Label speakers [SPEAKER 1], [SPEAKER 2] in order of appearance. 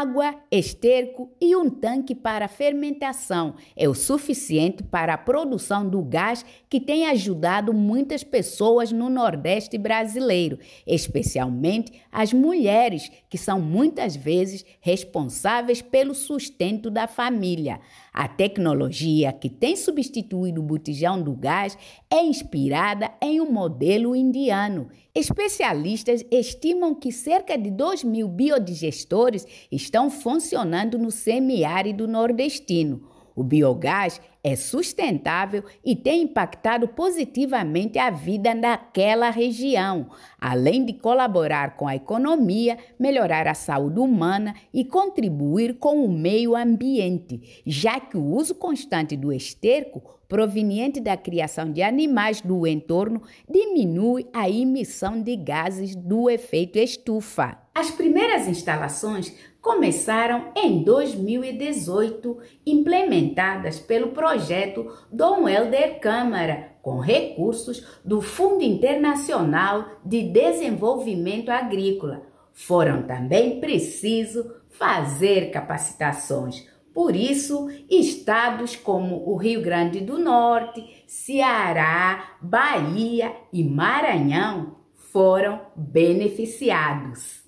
[SPEAKER 1] Água, esterco e um tanque para fermentação é o suficiente para a produção do gás que tem ajudado muitas pessoas no Nordeste brasileiro, especialmente as mulheres, que são muitas vezes responsáveis pelo sustento da família. A tecnologia que tem substituído o botijão do gás é inspirada em um modelo indiano. Especialistas estimam que cerca de 2 mil biodigestores estão funcionando no semiárido nordestino. O biogás é sustentável e tem impactado positivamente a vida naquela região, além de colaborar com a economia, melhorar a saúde humana e contribuir com o meio ambiente, já que o uso constante do esterco proveniente da criação de animais do entorno diminui a emissão de gases do efeito estufa. As primeiras instalações começaram em 2018, implementadas pelo projeto projeto Dom Helder Câmara, com recursos do Fundo Internacional de Desenvolvimento Agrícola. Foram também preciso fazer capacitações. Por isso, estados como o Rio Grande do Norte, Ceará, Bahia e Maranhão foram beneficiados.